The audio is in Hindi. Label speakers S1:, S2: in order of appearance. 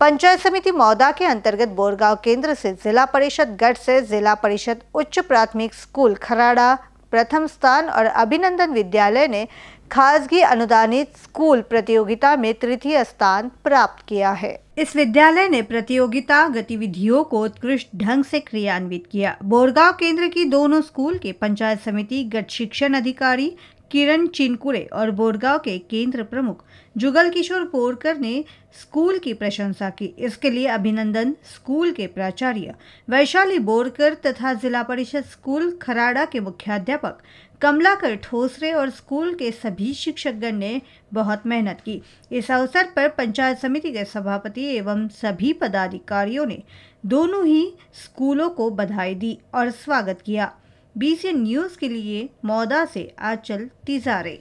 S1: पंचायत समिति मौदा के अंतर्गत बोरगांव केंद्र से जिला परिषद गढ़ से जिला परिषद उच्च प्राथमिक स्कूल खराड़ा प्रथम स्थान और अभिनंदन विद्यालय ने खासगी अनुदानित स्कूल प्रतियोगिता में तृतीय स्थान प्राप्त किया है इस विद्यालय ने प्रतियोगिता गतिविधियों को उत्कृष्ट ढंग से क्रियान्वित किया बोरगांव केंद्र की दोनों स्कूल के पंचायत समिति गठ शिक्षण अधिकारी किरण चिनकुरे और बोरगांव के केंद्र प्रमुख जुगल किशोर पोरकर ने स्कूल की प्रशंसा की इसके लिए अभिनंदन स्कूल के प्राचार्य वैशाली बोरकर तथा जिला परिषद स्कूल खराड़ा के मुख्याध्यापक कमलाकर ठोसरे और स्कूल के सभी शिक्षकगण ने बहुत मेहनत की इस अवसर पर पंचायत समिति के सभापति एवं सभी पदाधिकारियों ने दोनों ही स्कूलों को बधाई दी और स्वागत किया बी न्यूज़ के लिए मौदा से चल तिजारे